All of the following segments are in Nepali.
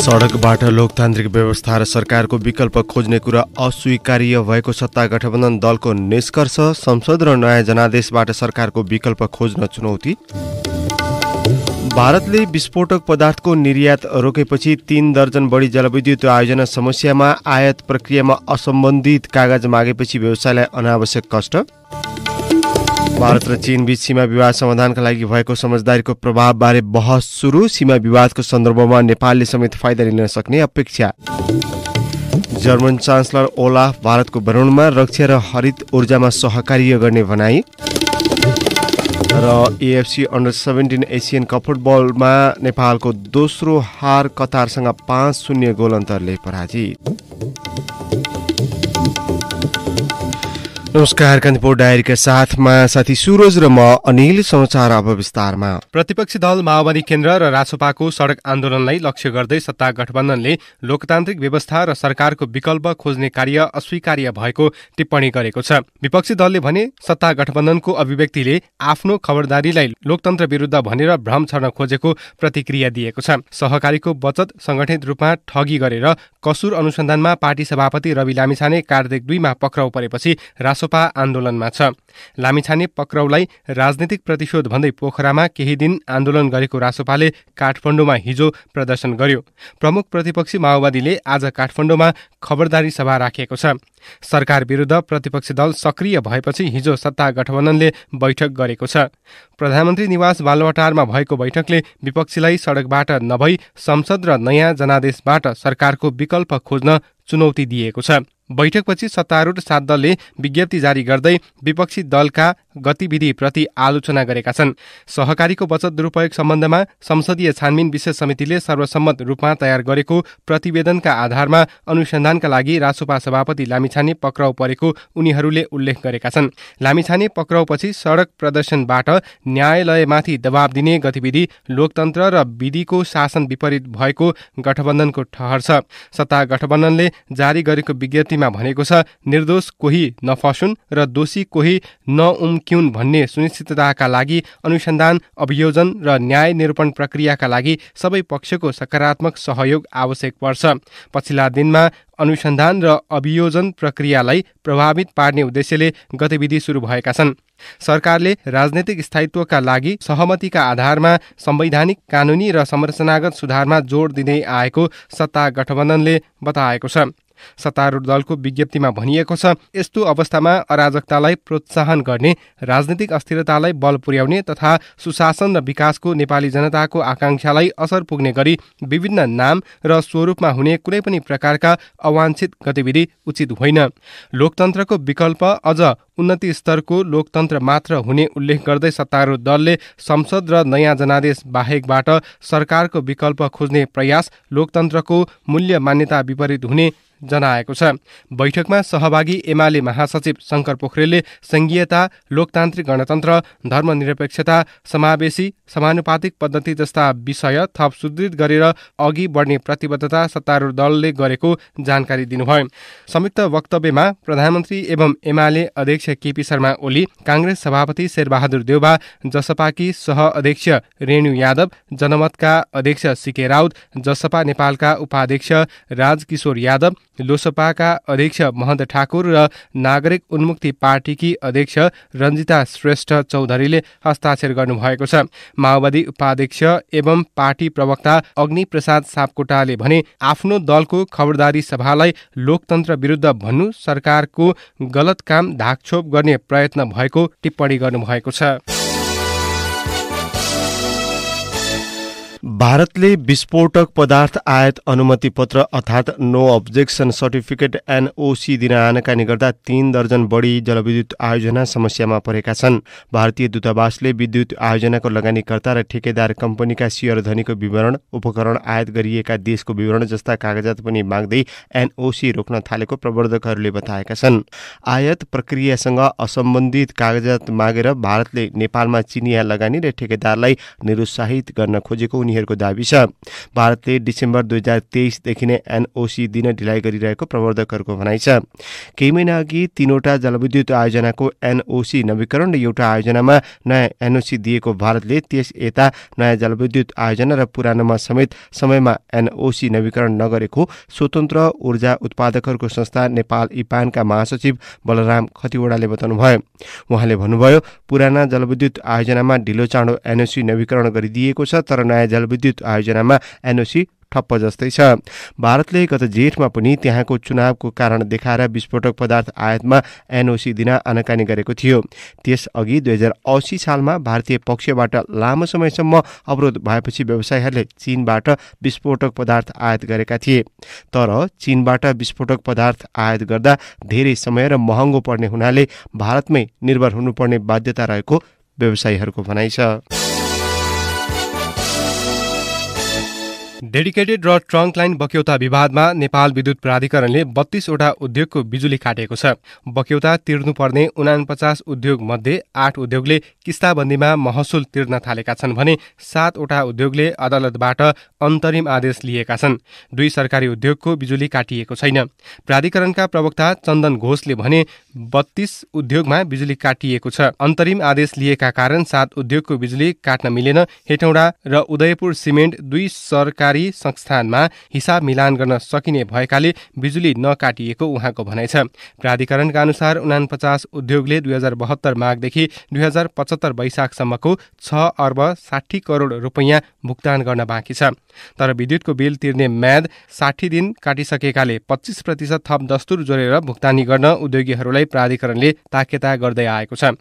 सडकबाट लोकतान्त्रिक व्यवस्था र सरकारको विकल्प खोज्ने कुरा अस्वीकार्य भएको सत्ता गठबन्धन दलको निष्कर्ष संसद र नयाँ जनादेशबाट सरकारको विकल्प खोज्न चुनौती भारतले विस्फोटक पदार्थको निर्यात रोकेपछि तीन दर्जन बढी जलविद्युत आयोजना समस्यामा आयात प्रक्रियामा असम्बन्धित कागज मागेपछि व्यवसायलाई अनावश्यक कष्ट भारत र चीन बीच सीमा विवाद समाधानका लागि भएको समझदारीको प्रभावबारे बहस सुरु सीमा विवादको सन्दर्भमा नेपालले समेत फाइदा लिन सक्ने अपेक्षा जर्मन चान्सलर ओलाफ भारतको भ्रमणमा रक्षा र हरित ऊर्जामा सहकार्य गर्ने भनाई र AFC under seventeen Asian cup फुटबलमा नेपालको दोस्रो हार कतारसँग पाँच शून्य गोल अन्तरले पराजित नमस्कार कान्तिपुर डायरीका साथमा साथी सुरज र म अनिल समाचार अब विस्तारमा प्रतिपक्षी दल माओवादी केन्द्र र रासोपाको सडक आन्दोलनलाई लक्ष्य गर्दै सत्ता गठबन्धनले लोकतान्त्रिक व्यवस्था र सरकारको विकल्प खोज्ने कार्य अस्वीकार्य भएको टिप्पणी गरेको छ विपक्षी दलले भने सत्ता गठबन्धनको अभिव्यक्तिले आफ्नो खबरदारीलाई लोकतन्त्र विरूद्ध भनेर भ्रम छर्न खोजेको प्रतिक्रिया दिएको छ सहकारीको बचत संगठित रूपमा ठगी गरेर कसुर अनुसन्धानमा पार्टी सभापति रवि लामिछाने कार्देक दुईमा पक्राउ परेपछि रासो रालोसपा आन्दोलनमा छ लामिछाने पक्राउलाई राजनीतिक प्रतिशोध भन्दै पोखरामा केही दिन आन्दोलन गरेको रासोपाले काठमाडौँमा हिजो प्रदर्शन गर्यो प्रमुख प्रतिपक्षी माओवादीले आज काठमाडौँमा खबरदारी सभा राखेको छ सरकार विरुद्ध प्रतिपक्षी दल सक्रिय भएपछि हिजो सत्ता गठबन्धनले बैठक गरेको छ प्रधानमन्त्री निवास बालवाटारमा भएको बैठकले विपक्षीलाई सडकबाट नभई संसद र नयाँ जनादेशबाट सरकारको विकल्प खोज्न चुनौती दिएको छ बैठकपछि सत्तारूढ सात दलले विज्ञप्ति जारी गर्दै विपक्षी दलका गतिविधिप्रति आलोचना गरेका छन् सहकारीको बचत दुरुपयोग सम्बन्धमा संसदीय छानबिन विशेष समितिले सर्वसम्मत रूपमा तयार गरेको प्रतिवेदनका आधारमा अनुसन्धानका लागि रासोपा सभापति लामिछाने पक्राउ परेको उनीहरूले उल्लेख गरेका छन् लामिछाने पक्राउपछि सडक प्रदर्शनबाट न्यायालयमाथि दबाव दिने गतिविधि लोकतन्त्र र विधिको शासन विपरीत भएको गठबन्धनको ठहर छ सत्ता गठबन्धनले जारी गरेको विज्ञप्ति विज्ञप्तिमा भनेको छ निर्दोष कोही नफसुन् र दोषी कोही नउम्क्युन् भन्ने सुनिश्चितताका लागि अनुसन्धान अभियोजन र न्याय निरूपण प्रक्रियाका लागि सबै पक्षको सकारात्मक सहयोग आवश्यक पर्छ पछिल्ला दिनमा अनुसन्धान र अभियोजन प्रक्रियालाई प्रभावित पार्ने उद्देश्यले गतिविधि सुरु भएका छन् सरकारले राजनैतिक स्थायित्वका लागि सहमतिका आधारमा संवैधानिक कानुनी र संरचनागत सुधारमा जोड दिँदै आएको सत्ता गठबन्धनले बताएको छ सत्तारूढ दलको विज्ञप्तिमा भनिएको छ यस्तो अवस्थामा अराजकतालाई प्रोत्साहन गर्ने राजनीतिक अस्थिरतालाई बल पुर्याउने तथा सुशासन र विकासको नेपाली जनताको आकांक्षालाई असर पुग्ने गरी विभिन्न नाम र स्वरूपमा हुने कुनै पनि प्रकारका अवांछित गतिविधि उचित होइन लोकतन्त्रको विकल्प अझ उन्नति स्तरको लोकतन्त्र मात्र हुने उल्लेख गर्दै सत्तारूढ दलले संसद र नयाँ जनादेश बाहेकबाट सरकारको विकल्प खोज्ने प्रयास लोकतन्त्रको मूल्य मान्यता विपरीत हुने जनाएको छ बैठकमा सहभागी एमाले महासचिव शङ्कर पोखरेलले सङ्घीयता लोकतान्त्रिक गणतन्त्र धर्मनिरपेक्षता समावेशी समानुपातिक पद्धति जस्ता विषय थप सुदृढ गरेर अघि बढ्ने प्रतिबद्धता सत्तारूढ दलले गरेको जानकारी दिनुभयो संयुक्त वक्तव्यमा प्रधानमन्त्री एवं एमाले अध्यक्ष केपी शर्मा ओली काङ्ग्रेस सभापति शेरबहादुर देउबा जसपाकी सह अध्यक्ष रेणु यादव जनमतका अध्यक्ष सिके राउत जसपा नेपालका उपाध्यक्ष राजकिशोर यादव लोसपाका अध्यक्ष महन्त ठाकुर र नागरिक उन्मुक्ति पार्टीकी अध्यक्ष रञ्जिता श्रेष्ठ चौधरीले हस्ताक्षर गर्नुभएको छ माओवादी उपाध्यक्ष एवं पार्टी प्रवक्ता अग्निप्रसाद सापकोटाले भने आफ्नो दलको खबरदारी सभालाई लोकतन्त्र विरुद्ध भन्नु सरकारको गलत काम धाकछोप गर्ने प्रयत्न भएको टिप्पणी गर्नुभएको छ भारतले विस्फोटक पदार्थ आयात अनुमति पत्र अर्थात् नो अब्जेक्सन सर्टिफिकेट एनओसी दिन आनकाले गर्दा तीन दर्जन बढी जलविद्युत आयोजना समस्यामा परेका छन् भारतीय दूतावासले विद्युत आयोजनाको लगानीकर्ता र ठेकेदार कम्पनीका सेयर धनीको विवरण उपकरण आयात गरिएका देशको विवरण जस्ता कागजात पनि माग्दै एनओसी रोक्न थालेको प्रवर्धकहरूले बताएका छन् आयात प्रक्रियासँग असम्बन्धित कागजात मागेर भारतले नेपालमा चिनिया लगानी र ठेकेदारलाई निरुत्साहित गर्न खोजेको उनी उनीहरूको दावी छ भारतले डिसेम्बर दुई हजार तेइसदेखि नै एनओसी दिन ढिलाइ गरिरहेको प्रवर्धकहरूको भनाइ छ केही महिना अघि तीनवटा जलविद्युत आयोजनाको एनओसी नवीकरण र एउटा आयोजनामा नयाँ एनओसी दिएको भारतले त्यस यता नयाँ जलविद्युत आयोजना र पुरानोमा समेत समयमा एनओसी नवीकरण नगरेको स्वतन्त्र ऊर्जा उत्पादकहरूको संस्था नेपाल इपानका महासचिव बलराम खतिवडाले बताउनुभयो उहाँले भन्नुभयो पुराना जलविद्युत आयोजनामा ढिलो चाँडो एनओसी नवीकरण गरिदिएको छ तर नयाँ जलविद्युत आयोजनामा एनओसी ठप्प जस्तै छ भारतले गत जेठमा पनि त्यहाँको चुनावको कारण देखाएर विस्फोटक पदार्थ आयातमा एनओसी दिन आनाकानी गरेको थियो त्यसअघि दुई हजार असी सालमा भारतीय पक्षबाट लामो समयसम्म अवरोध भएपछि व्यवसायीहरूले चीनबाट विस्फोटक पदार्थ आयात गरेका थिए तर चीनबाट विस्फोटक पदार्थ आयात गर्दा धेरै समय र महँगो पर्ने हुनाले भारतमै निर्भर हुनुपर्ने बाध्यता रहेको व्यवसायीहरूको भनाइ छ डेडिकेटेड र ट्रङ्क लाइन बक्यौता विवादमा नेपाल विद्युत प्राधिकरणले बत्तीसवटा उद्योगको बिजुली काटेको छ बक्यौता तिर्नुपर्ने उनापचास मध्ये आठ उद्योगले किस्ताबन्दीमा महसुल तिर्न थालेका छन् भने सातवटा उद्योगले अदालतबाट अन्तरिम आदेश लिएका छन् दुई सरकारी उद्योगको बिजुली काटिएको छैन प्राधिकरणका प्रवक्ता चन्दन घोषले भने बत्तीस उद्योगमा बिजुली काटिएको छ अन्तरिम आदेश लिएका कारण सात उद्योगको बिजुली काट्न मिलेन हेटौँडा र उदयपुर सिमेन्ट दुई सरकारी सरकारी संस्थानमा हिसाब मिलान गर्न सकिने भएकाले बिजुली नकाटिएको उहाँको भनाइ छ प्राधिकरणका अनुसार उनापचास उद्योगले दुई हजार बहत्तर माघदेखि दुई हजार पचहत्तर वैशाखसम्मको छ अर्ब साठी करोड रुपियाँ भुक्तान गर्न बाँकी छ तर विद्युतको बिल तिर्ने म्याद साठी दिन काटिसकेकाले पच्चिस प्रतिशत थप दस्तुर जोडेर भुक्तानी गर्न उद्योगीहरूलाई प्राधिकरणले ताकेता गर्दै आएको छ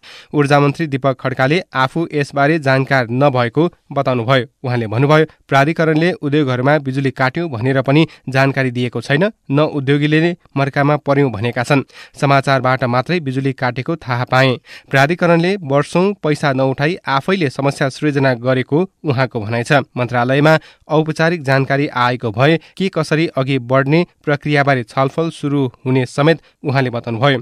ऊर्जा मन्त्री दीपक खड्काले आफू यसबारे जानकार नभएको बताउनुभयो उहाँले भन्नुभयो प्राधिकरणले उद्योगहरूमा बिजुली काट्यौँ भनेर पनि जानकारी दिएको छैन न उद्योगीले मर्कामा पर्यौँ भनेका छन् समाचारबाट मात्रै बिजुली काटेको थाहा पाए प्राधिकरणले वर्षौँ पैसा नउठाई आफैले समस्या सृजना गरेको उहाँको भनाइ छ मन्त्रालयमा औपचारिक जानकारी आएको भए के कसरी अघि बढ्ने प्रक्रियाबारे छलफल सुरु हुने समेत उहाँले बताउनुभयो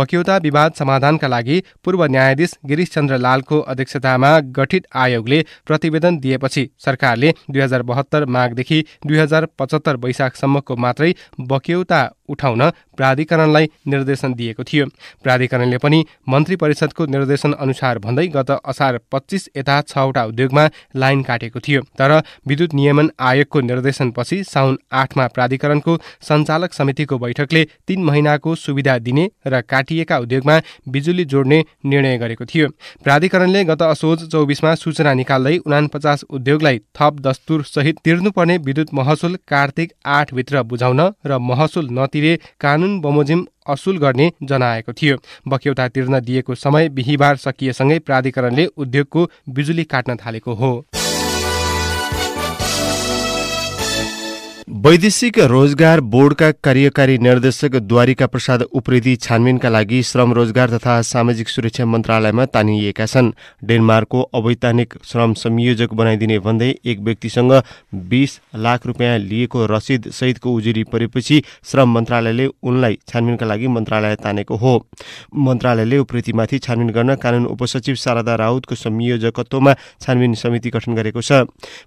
बक्यौता विवाद समाधानका लागि पूर्व न्यायाधीश चन्द्र लालको अध्यक्षतामा गठित आयोगले प्रतिवेदन दिएपछि सरकारले दुई हजार बहत्तर माघदेखि दुई हजार पचहत्तर वैशाखसम्मको मात्रै बक्यौता उठाउन प्राधिकरणलाई निर्देशन दिएको थियो प्राधिकरणले पनि मन्त्री परिषदको निर्देशन अनुसार भन्दै गत असार पच्चिस यता छवटा उद्योगमा लाइन काटेको थियो तर विद्युत नियमन आयोगको निर्देशनपछि साउन आठमा प्राधिकरणको सञ्चालक समितिको बैठकले तीन महिनाको सुविधा दिने र काटिएका उद्योगमा बिजुली जोड्ने निर्णय गरेको थियो प्राधिकरणले गत असोज चौबिसमा सूचना निकाल्दै उनापचास उद्योगलाई थप दस्तुर सहित तिर्नुपर्ने विद्युत महसुल कार्तिक आठभित्र बुझाउन र महसुल नतिरे कानुन कानुन बमोजिम असुल गर्ने जनाएको थियो बक्यौता तिर्न दिएको समय बिहिबार सकिएसँगै प्राधिकरणले उद्योगको बिजुली काट्न थालेको हो वैदेशिक रोजगार बोर्डका कार्यकारी निर्देशक द्वारिका प्रसाद उप्रेती छानबिनका लागि श्रम रोजगार तथा सामाजिक सुरक्षा मन्त्रालयमा तानिएका छन् डेनमार्कको अवैतनिक श्रम संयोजक बनाइदिने भन्दै एक व्यक्तिसँग बीस लाख रुपियाँ लिएको रसिद सहितको उजुरी परेपछि श्रम मन्त्रालयले उनलाई छानबिनका लागि मन्त्रालय तानेको हो मन्त्रालयले उप्रेतीमाथि छानबिन गर्न कानून उपसचिव शारदा राउतको संयोजकत्वमा छानबिन समिति गठन गरेको छ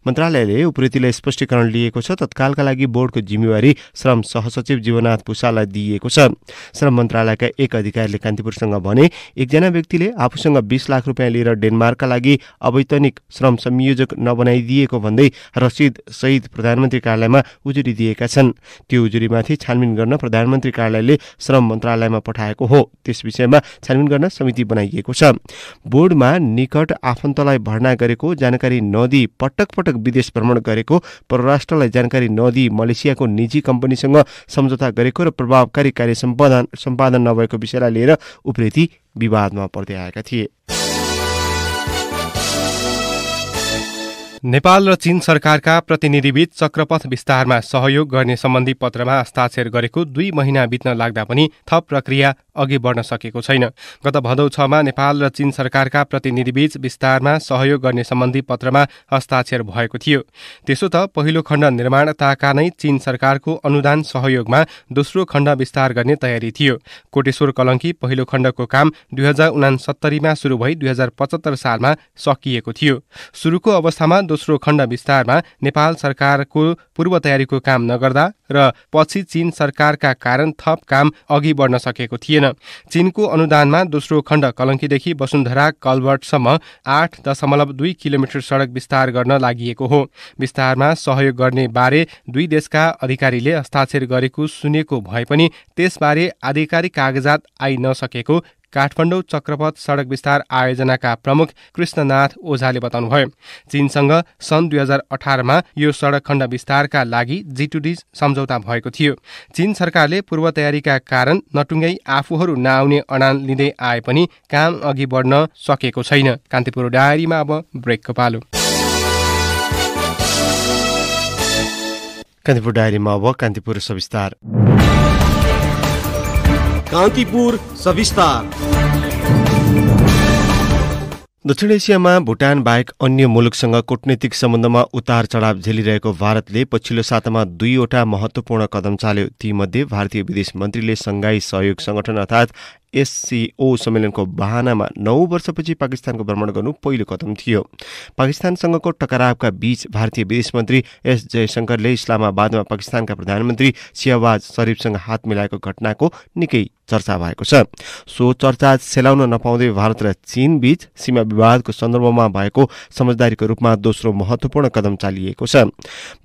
मन्त्रालयले उप्रेतीले स्पष्टीकरण लिएको छ तत्कालका लागि लागि बोर्डको जिम्मेवारी श्रम सहसचिव जीवनाथ भूषाललाई दिइएको छ श्रम मन्त्रालयका एक अधिकारीले कान्तिपुरसँग भने एकजना व्यक्तिले आफूसँग बिस लाख रुपियाँ लिएर डेनमार्कका लागि अवैतनिक श्रम संयोजक नबनाइदिएको भन्दै रसिद सहित प्रधानमन्त्री कार्यालयमा उजुरी दिएका छन् त्यो उजुरीमाथि छानबिन गर्न प्रधानमन्त्री कार्यालयले श्रम मन्त्रालयमा पठाएको हो त्यस विषयमा छानबिन गर्न समिति बनाइएको छ बोर्डमा निकट आफन्तलाई भर्ना गरेको जानकारी नदिई पटक पटक विदेश भ्रमण गरेको परराष्ट्रलाई जानकारी नदिई मलेसियाको निजी कम्पनीसँग सम्झौता गरेको र प्रभावकारी कार्य सम्पादन सम्पादन नभएको विषयलाई लिएर उप्रेती विवादमा पर्दै आएका थिए नेपाल र चीन सरकारका प्रतिनिधिबीच चक्रपथ विस्तारमा सहयोग गर्ने सम्बन्धी पत्रमा हस्ताक्षर गरेको दुई महिना बित्न लाग्दा पनि थप प्रक्रिया अघि बढ्न सकेको छैन गत भदौ छमा नेपाल र चीन सरकारका प्रतिनिधिबीच विस्तारमा सहयोग गर्ने सम्बन्धी पत्रमा हस्ताक्षर भएको थियो त्यसो त पहिलो खण्ड निर्माणताका नै चीन सरकारको अनुदान सहयोगमा दोस्रो खण्ड विस्तार गर्ने तयारी थियो कोटेश्वर कलङ्की पहिलो खण्डको काम दुई हजार उनासत्तरीमा सुरु भई दुई हजार पचहत्तर सालमा सकिएको थियो सुरुको अवस्थामा दोस्रो खण्ड विस्तारमा नेपाल सरकारको पूर्व तयारीको काम नगर्दा र पछि चीन सरकारका कारण थप काम अघि बढ्न सकेको थिएन चीनको अनुदानमा दोस्रो खण्ड कलङ्कीदेखि वसुन्धरा कलभर्टसम्म आठ दशमलव दुई किलोमिटर सडक विस्तार गर्न लागि हो विस्तारमा सहयोग गर्ने बारे दुई देशका अधिकारीले हस्ताक्षर गरेको सुनेको भए पनि त्यसबारे आधिकारिक कागजात आइ नसकेको काठमाडौँ चक्रपथ सडक विस्तार आयोजनाका प्रमुख कृष्णनाथ ओझाले बताउनुभयो चीनसँग सन् दुई हजार अठारमा यो सडक खण्ड विस्तारका लागि जिटुडी सम्झौता भएको थियो चीन सरकारले पूर्व तयारीका कारण नटुङ्गै आफूहरू नआउने अडान लिँदै आए पनि काम अघि बढ्न सकेको छैन कान्तिपुर डायरीमा अब ब्रेकको पालो कान्तिपुर डायरीमा अब कान्तिपुर सविस्तार कान्तिपुर सविस्तार दक्षिण एसियामा भुटान बाहेक अन्य मुलुकसँग कूटनीतिक सम्बन्धमा उतार चढाव झेलिरहेको भारतले पछिल्लो सातामा दुईवटा महत्त्वपूर्ण कदम चाल्यो तीमध्ये भारतीय विदेश मन्त्रीले सङ्घाई सहयोग संगठन अर्थात् एससिओ सम्मेलनको बहानामा नौ वर्षपछि पाकिस्तानको भ्रमण गर्नु पहिलो कदम थियो पाकिस्तानसँगको टकरावका बीच भारतीय विदेश मन्त्री एस जयशङ्करले इस्लामाबादमा पाकिस्तानका प्रधानमन्त्री सियावाज शरीफसँग हात मिलाएको घटनाको निकै चर्चा भएको छ सो चर्चा सेलाउन नपाउँदै भारत र चीन बीच सीमा विवादको सन्दर्भमा भएको समझदारीको रूपमा दोस्रो महत्वपूर्ण कदम चालिएको छ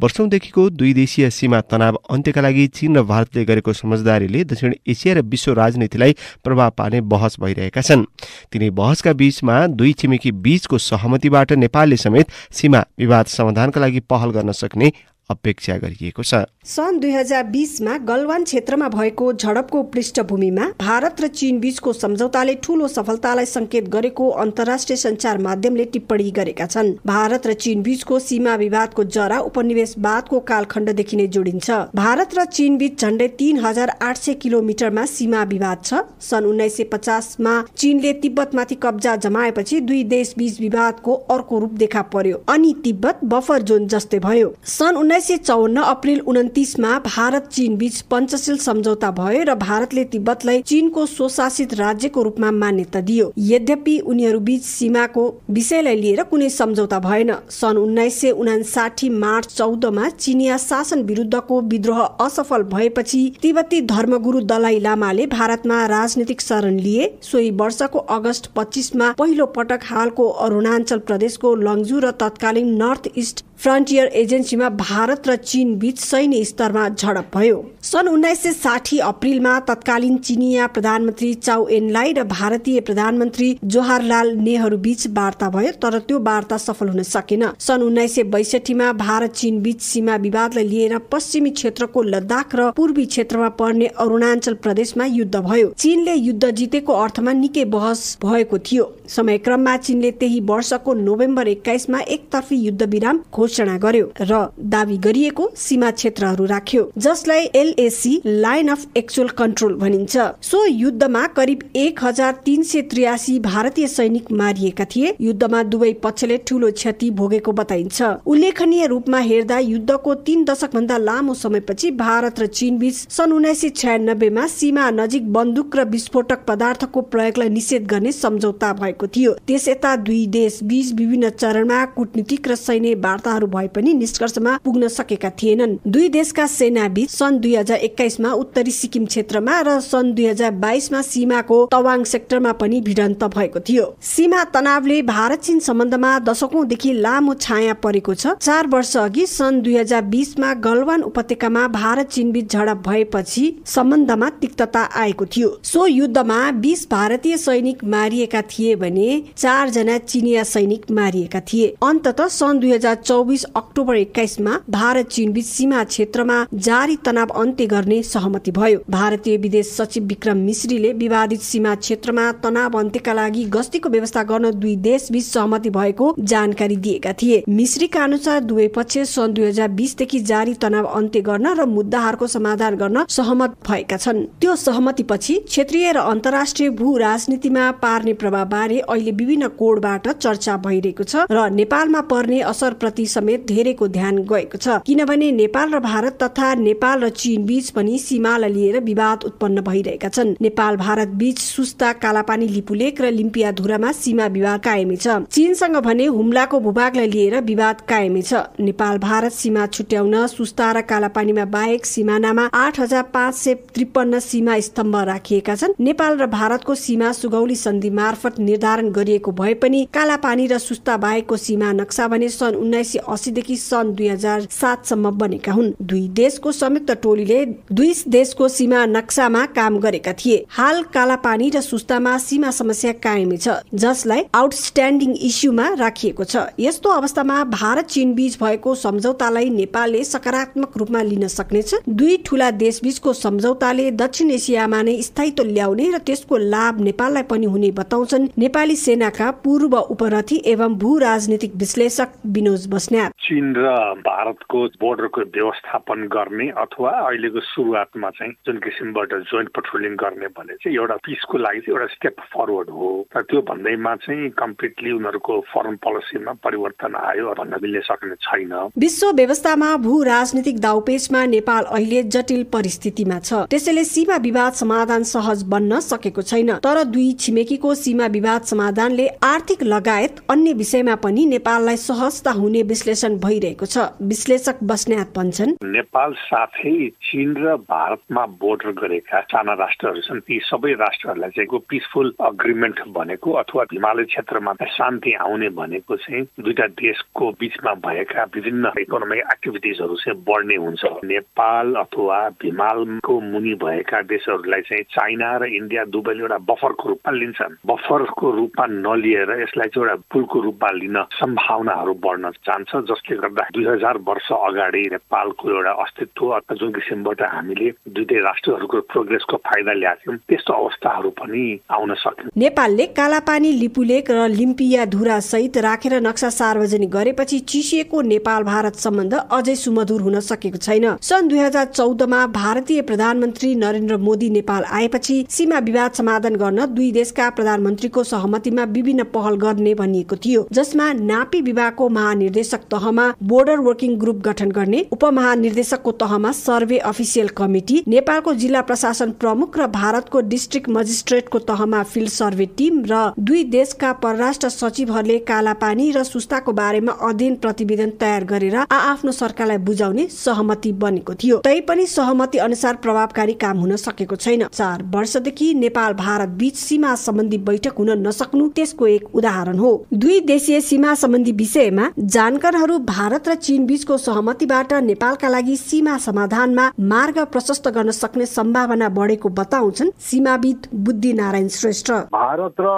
वर्षौंदेखिको दुई देशीय सीमा तनाव अन्त्यका लागि चीन र भारतले गरेको समझदारीले दक्षिण एसिया र विश्व राजनीतिलाई प्रभाव पार्ने बहस भइरहेका छन् तिनै बहसका बीचमा दुई छिमेकी बीचको सहमतिबाट नेपालले समेत सीमा विवाद समाधानका लागि पहल गर्न सक्ने अपेक्षा गरिएको छ सन् दुई हजार बिसमा गलवान क्षेत्रमा भएको झडपको पृष्ठभूमिमा भारत र चीन बीचको सम्झौताले ठूलो सफलतालाई संकेत गरेको अन्तर्राष्ट्रिय संचार माध्यमले टिप्पणी गरेका छन् भारत र चीन बीचको सीमा विवादको जरा उपनिवेशवादको कालखण्डदेखि नै जोडिन्छ भारत र चीन बीच झण्डै तीन हजार आठ सय किलोमिटरमा सीमा विवाद छ सन् उन्नाइस सय पचासमा चीनले तिब्बतमाथि कब्जा जमाएपछि दुई देश बीच विवादको अर्को रूप देखा पर्यो अनि तिब्बत बफर जोन जस्तै भयो सन् उन्नाइस सय चौवन्न अप्रेल उन्तिसमा भारत चीन बीच पञ्चशील सम्झौता भयो र भारतले तिब्बतलाई चीनको स्वशासित राज्यको रूपमा मान्यता दियो यद्यपि उनीहरू बीच सीमाको विषयलाई लिएर कुनै सम्झौता भएन सन् उन्नाइस सय उनासाठी मार्च चौधमा चिनिया शासन विरुद्धको विद्रोह असफल भएपछि तिब्बती धर्मगुरु दलाइ लामाले भारतमा राजनीतिक शरण लिए सोही वर्षको अगस्त पच्चिसमा पहिलो पटक हालको अरुणाचल प्रदेशको लङ्जु र तत्कालीन नर्थ इस्ट फ्रन्टियर एजेन्सीमा भारत र चीन बीच सैन्य स्तरमा झडप भयो सन् उन्नाइस सय साठी अप्रेलमा तत्कालीन चिनिया प्रधानमन्त्री चाउ एनलाई र भारतीय प्रधानमन्त्री जोहरलाल नेहरू बीच वार्ता भयो तर त्यो वार्ता सफल हुन सकेन सन् उन्नाइस सय बैसठीमा भारत चीन बीच सीमा विवादलाई लिएर पश्चिमी क्षेत्रको लद्दाख र पूर्वी क्षेत्रमा पर्ने अरुणाचल प्रदेशमा युद्ध भयो चीनले युद्ध जितेको अर्थमा निकै बहस भएको थियो समयक्रममा चीनले त्यही वर्षको नोभेम्बर एक्काइसमा एकतर्फी युद्ध विराम घोषणा गर्यो र दावी गरिएको सीमा क्षेत्रहरू राख्यो जसलाई LAC line of actual control भनिन्छ सो युद्धमा करिब एक हजार तीन सय त्रियासी भारतीय सैनिक मारिएका थिए युद्धमा दुवै पक्षले ठूलो क्षति भोगेको बताइन्छ उल्लेखनीय रूपमा हेर्दा युद्धको तीन दशक भन्दा लामो समयपछि भारत र चीन बीच सन् उन्नाइस सय छयानब्बेमा सीमा नजिक बन्दुक र विस्फोटक पदार्थको प्रयोगलाई निषेध गर्ने सम्झौता भएको भएको थियो त्यस यता दुई देश बीच विभिन्न चरणमा कूटनीतिक र सैन्य वार्ताहरू भए पनि निष्कर्षमा पुग्न सकेका थिएनन् दुई देशका सेना बीच सन् दुई हजार एक्काइसमा उत्तरी सिक्किम क्षेत्रमा र सन् दुई हजार बाइसमा सीमाको तवाङ सेक्टरमा पनि भिडन्त भएको थियो सीमा तनावले भारत चीन सम्बन्धमा दशकौंदेखि लामो छाया परेको छ चार वर्ष अघि सन् दुई हजार बिसमा गलवान उपत्यकामा भारत चीन बीच झडप भएपछि सम्बन्धमा तिक्तता आएको थियो सो युद्धमा बीस भारतीय सैनिक मारिएका थिए भने भने चारजना चिनिया सैनिक मारिएका थिए अन्तत सन् दुई हजार चौबिस अक्टोबर एक्काइसमा भारत चीन बीच सीमा क्षेत्रमा जारी तनाव अन्त्य गर्ने सहमति भयो भारतीय विदेश सचिव विक्रम मिश्रीले विवादित सीमा क्षेत्रमा तनाव अन्त्यका लागि गस्तीको व्यवस्था गर्न दुई देश बीच सहमति भएको जानकारी दिएका थिए मिश्रीका अनुसार दुवै पक्ष सन् दुई हजार बिसदेखि जारी तनाव अन्त्य गर्न र मुद्दाहरूको समाधान गर्न सहमत भएका छन् त्यो सहमति पछि क्षेत्रीय र अन्तर्राष्ट्रिय भू राजनीतिमा पार्ने प्रभाव बारे अहिले विभिन्न कोडबाट चर्चा भइरहेको छ र नेपालमा पर्ने असर प्रति समेत धेरैको ध्यान गएको छ किनभने नेपाल र भारत तथा नेपाल र चीन बीच पनि सीमालाई लिएर विवाद उत्पन्न भइरहेका छन् नेपाल भारत बीच सुस्ता कालापानी लिपुलेक र लिम्पिया धुरामा सीमा विवाद कायमी छ चीनसँग भने हुम्लाको भूभागलाई लिएर विवाद कायमी छ नेपाल भारत सीमा छुट्याउन सुस्ता र कालापानीमा बाहेक सिमानामा आठ हजार पाँच सय त्रिपन्न सीमा स्तम्भ राखिएका छन् नेपाल र भारतको सीमा सुगौली सन्धि मार्फत निर्धारण गरिएको भए पनि कालापानी र सुस्ता बाहेकको सीमा नक्सा भने सन् उन्नाइस सय अस्सीदेखि सन् दुई हजार सातसम्म बनेका हुन् दुई देशको संयुक्त टोलीले दुई देशको सीमा नक्सामा काम गरेका थिए हाल कालापानी र सुस्तामा सीमा समस्या कायमै छ जसलाई आउटस्ट्यान्डिङ इस्युमा राखिएको छ यस्तो अवस्थामा भारत चीन बीच भएको सम्झौतालाई नेपालले सकारात्मक रूपमा लिन सक्नेछ दुई ठूला देश बीचको सम्झौताले दक्षिण एसियामा नै स्थायित्व ल्याउने र त्यसको लाभ नेपाललाई पनि हुने बताउँछन् नेपाली सेनाका पूर्व उपरथी एवं भू राजनीतिक विश्लेषक विनोद बस्न्या चीन र भारतको बोर्डरको व्यवस्थापन गर्ने अथवा अहिलेको सुरुवातमा चाहिँ जुन किसिमबाट जोइन्ट पेट्रोलिङ गर्ने भने चाहिँ एउटा पिसको लागि एउटा स्टेप फरवर्ड हो र त्यो भन्दैमा चाहिँ कम्प्लिटली उनीहरूको फरेन पोलिसीमा परिवर्तन आयो भन्न मिल्न सक्ने छैन विश्व व्यवस्थामा भू राजनीतिक दाउपेचमा नेपाल अहिले जटिल परिस्थितिमा छ त्यसैले सीमा विवाद समाधान सहज बन्न सकेको छैन तर दुई छिमेकीको सीमा विवाद विवाद समाधानले आर्थिक लगायत अन्य विषयमा पनि नेपाललाई सहजता हुने विश्लेषण भइरहेको छ विश्लेषक बस्नेत भन्छन् नेपाल साथै चीन र भारतमा बोर्डर गरेका साना राष्ट्रहरू छन् ती सबै राष्ट्रहरूलाई चाहिँ पिसफुल अग्रिमेन्ट भनेको अथवा हिमालय क्षेत्रमा शान्ति आउने भनेको चाहिँ दुईटा देशको बिचमा भएका विभिन्न इकोनोमिक एक्टिभिटिजहरू चाहिँ बढ्ने हुन्छ नेपाल अथवा हिमालको मुनि भएका देशहरूलाई चाहिँ चाइना र इन्डिया दुवैले एउटा बफरको रूपमा लिन्छन् बफरको रूपमा नलिएर यसलाई चाहिँ एउटा पुलको रूपमा लिन सम्भावनाहरू बढ्न जान्छ जसले गर्दा दुई हजार वर्ष अगाडि नेपालको एउटा अस्तित्व अथवा जुन किसिमबाट हामीले दुईटै राष्ट्रहरूको प्रोग्रेसको फाइदा ल्याएको त्यस्तो अवस्थाहरू पनि आउन सक्यो नेपालले कालापानी लिपुलेक र लिम्पिया धुरा सहित राखेर नक्सा सार्वजनिक गरेपछि चिसिएको नेपाल भारत सम्बन्ध अझै सुमधुर हुन सकेको छैन सन् दुई हजार चौधमा भारतीय प्रधानमन्त्री नरेन्द्र मोदी नेपाल आएपछि सीमा विवाद समाधान गर्न दुई देशका प्रधानमन्त्रीको सह सहमतिमा विभिन्न पहल गर्ने भनिएको थियो जसमा नापी विभागको महानिर्देशक तहमा बोर्डर वर्किङ ग्रुप गठन गर्ने उपमहानिर्देशकको तहमा सर्वे अफिसियल कमिटी नेपालको जिल्ला प्रशासन प्रमुख र भारतको डिस्ट्रिक्ट मजिस्ट्रेटको तहमा फिल्ड सर्वे टिम र दुई देशका परराष्ट्र सचिवहरूले कालापानी र सुस्ताको बारेमा अधीन प्रतिवेदन तयार गरेर आ आफ्नो सरकारलाई बुझाउने सहमति बनेको थियो तैपनि सहमति अनुसार प्रभावकारी काम हुन सकेको छैन चार वर्षदेखि नेपाल भारत बीच सीमा सम्बन्धी बैठक हुन न सक्नु त्यसको एक उदाहरण हो दुई देशीय सीमा सम्बन्धी विषयमा जानकारहरू भारत र चीन बीचको सहमतिबाट नेपालका लागि सीमा समाधानमा मार्ग प्रशस्त गर्न सक्ने सम्भावना बढेको बताउँछन् सीमाविद बुद्धि नारायण श्रेष्ठ भारत र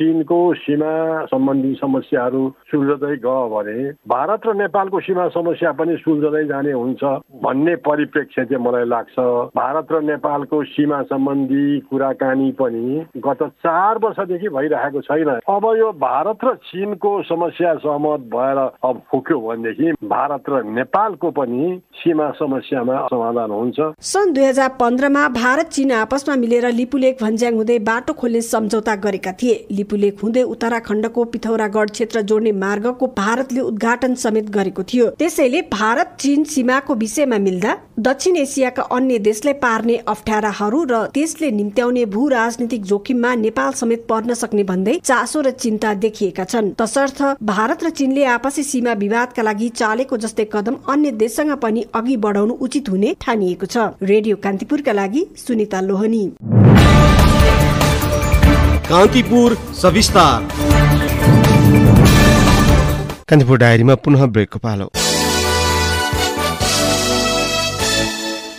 चीनको सीमा सम्बन्धी समस्याहरू सुल्झदै गयो भने भारत र नेपालको सीमा समस्या पनि सुल्झदै जाने हुन्छ भन्ने परिप्रेक्ष्य चाहिँ मलाई लाग्छ भारत र नेपालको सीमा सम्बन्धी कुराकानी पनि गत चार वर्षदेखि भइरहेको गरिरहेको छैन अब यो भारत र चिनको समस्या सहमत भएर अब फुक्यो भनेदेखि भारत र नेपालको पनि सीमा समस्यामा समाधान हुन्छ सन् दुई हजार पन्ध्रमा भारत चीन आपसमा मिलेर लिपुलेक भन्ज्याङ हुँदै बाटो खोल्ने सम्झौता गरेका थिए लिपुलेक हुँदै उत्तराखण्डको पिथौरागढ क्षेत्र जोड्ने मार्गको भारतले उद्घाटन समेत गरेको थियो त्यसैले भारत चीन सीमाको विषयमा मिल्दा दक्षिण एसियाका अन्य देशलाई पार्ने अप्ठ्याराहरू र त्यसले निम्त्याउने भू राजनीतिक जोखिममा नेपाल समेत पर्न सक्ने सक्ने भन्दै चासो र चिन्ता देखिएका छन् तसर्थ भारत र चीनले आपसी सीमा विवादका लागि चालेको जस्तै कदम अन्य देशसँग पनि अघि बढाउनु उचित हुने ठानिएको छ रेडियो कान्तिपुरका लागि सुनिता लोहनी कान्तिपुर सविस्तार कान्तिपुर डायरीमा पुनः ब्रेकको पालो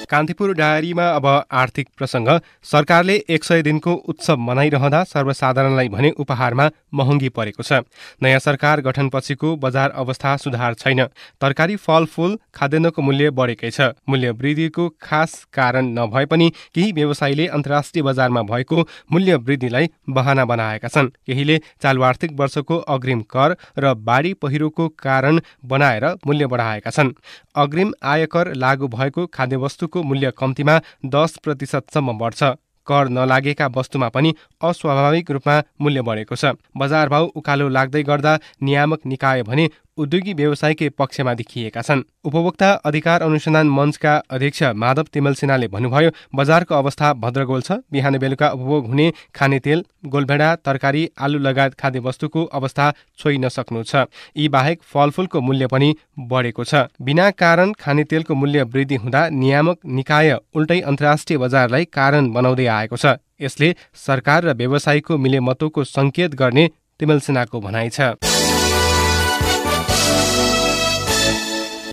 कान्तिपुर डायरीमा अब आर्थिक प्रसङ्ग सरकारले एक सय दिनको उत्सव मनाइरहँदा सर्वसाधारणलाई भने उपहारमा महँगी परेको छ नयाँ सरकार गठनपछिको बजार अवस्था सुधार छैन तरकारी फलफूल खाद्यान्नको मूल्य बढेकै छ मूल्य वृद्धिको खास कारण नभए पनि केही व्यवसायीले अन्तर्राष्ट्रिय बजारमा भएको मूल्य वृद्धिलाई बहाना बनाएका छन् केहीले चालु आर्थिक वर्षको अग्रिम कर र बाढी पहिरोको कारण बनाएर मूल्य बढाएका छन् अग्रिम आयकर लागू भएको खाद्यवस्तुको वस्तुको मूल्य कम्तीमा दस प्रतिशतसम्म बढ्छ कर नलागेका वस्तुमा पनि अस्वाभाविक रूपमा मूल्य बढेको छ बजार भाउ उकालो लाग्दै गर्दा नियामक निकाय भने उद्योगी व्यवसायकै पक्षमा देखिएका छन् उपभोक्ता अधिकार अनुसन्धान मञ्चका अध्यक्ष माधव तिमल सिन्हाले भन्नुभयो बजारको अवस्था भद्रगोल छ बिहान बेलुका उपभोग हुने खाने तेल गोलभेडा तरकारी आलु लगायत खाद्यवस्तुको अवस्था छोइन सक्नु छ यी बाहेक फलफुलको मूल्य पनि बढेको छ बिना कारण खाने तेलको मूल्य वृद्धि हुँदा नियामक निकाय उल्टै अन्तर्राष्ट्रिय बजारलाई कारण बनाउँदै आएको छ यसले सरकार र व्यवसायीको मिलेमतोको सङ्केत गर्ने तिमल सिन्हाको भनाइ छ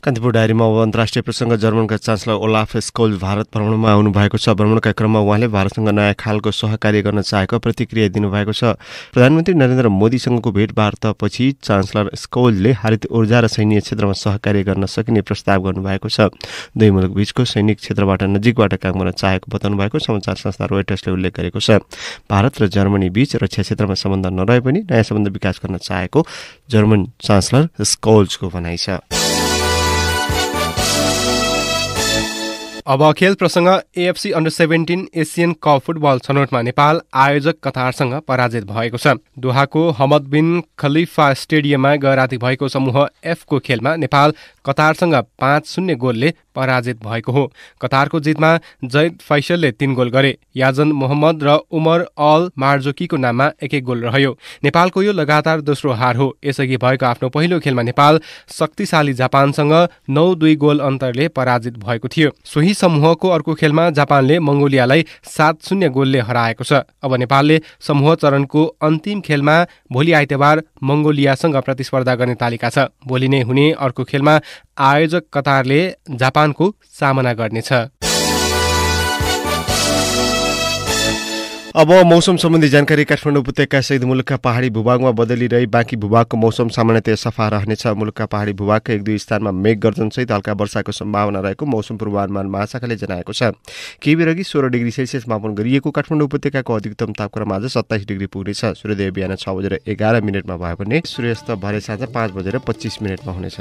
कान्तिपुर डायरीमा अब अन्तर्राष्ट्रिय प्रसङ्ग जर्मनका चान्सलर ओलाफ स्कोल भारत भ्रमणमा आउनुभएको छ भ्रमणका क्रममा उहाँले भारतसँग नयाँ खालको सहकार्य गर्न चाहेको प्रतिक्रिया दिनुभएको छ प्रधानमन्त्री नरेन्द्र मोदीसँगको भेटवार्तापछि चान्सलर स्कोलले हरित ऊर्जा र सैन्य क्षेत्रमा सहकार्य गर्न सकिने प्रस्ताव गर्नुभएको छ दुई मुलुक मुलुकबीचको सैनिक क्षेत्रबाट नजिकबाट काम गर्न चाहेको बताउनु भएको समाचार संस्था रोइटर्सले उल्लेख गरेको छ भारत र जर्मनी बीच रक्षा क्षेत्रमा सम्बन्ध नरहे पनि नयाँ सम्बन्ध विकास गर्न चाहेको जर्मन चान्सलर स्कोल्सको भनाइ छ अब खेल प्रसङ्ग AFC under seventeen Asian cup football छनौटमा नेपाल आयोजक कतारसँग पराजित भएको छ दोहाको हमद बिन खलिफा स्टेडियममा गराती भएको समूह एफको खेलमा नेपाल कतारसँग पाँच शून्य गोलले पराजित भएको हो कतारको जितमा जैद फैसलले तीन गोल गरे याजन मोहम्मद र उमर अल मार्जोकीको नाममा एक एक गोल रह्यो नेपालको यो लगातार दोस्रो हार हो यसअघि भएको आफ्नो पहिलो खेलमा नेपाल शक्तिशाली जापानसँग नौ दुई गोल अन्तरले पराजित भएको थियो सोही समूहको अर्को खेलमा जापानले मङ्गोलियालाई सात शून्य गोलले हराएको छ अब नेपालले समूह चरणको अन्तिम खेलमा भोलि आइतबार मङ्गोलियासँग प्रतिस्पर्धा गर्ने तालिका छ भोलि नै हुने अर्को खेलमा आयोजक कतारले जापानको सामना गर्नेछ अब मौसम सम्बन्धी जानकारी काठमाडौँ उपत्यका सहित मुलुकका पहाडी भूभागमा बदलिरहे बाँकी भूभागको मौसम सामान्यतया सफा रहनेछ मुलुकका पहाडी भूभागका एक दुई स्थानमा मेघ गर्जनसहित हल्का वर्षाको सम्भावना रहेको मौसम पूर्वानुमान महाशाखाले जनाएको छ केही बेर अघि सोह्र डिग्री सेल्सियस मापन गरिएको काठमाडौँ उपत्यकाको अधिकतम तापक्रम आज सत्ताइस डिग्री पुग्नेछ सूर्योदय बिहान छ बजेर एघार मिनटमा भयो भने सूर्यास्त भरे साँझ पाँच बजेर पच्चिस मिनटमा हुनेछ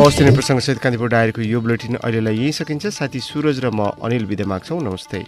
प्रसङ्गसहित कान्तिपुर डायरीको यो बुलेटिन अहिलेलाई यहीँ सकिन्छ साथी सुरज र म अनिल विदे नमस्ते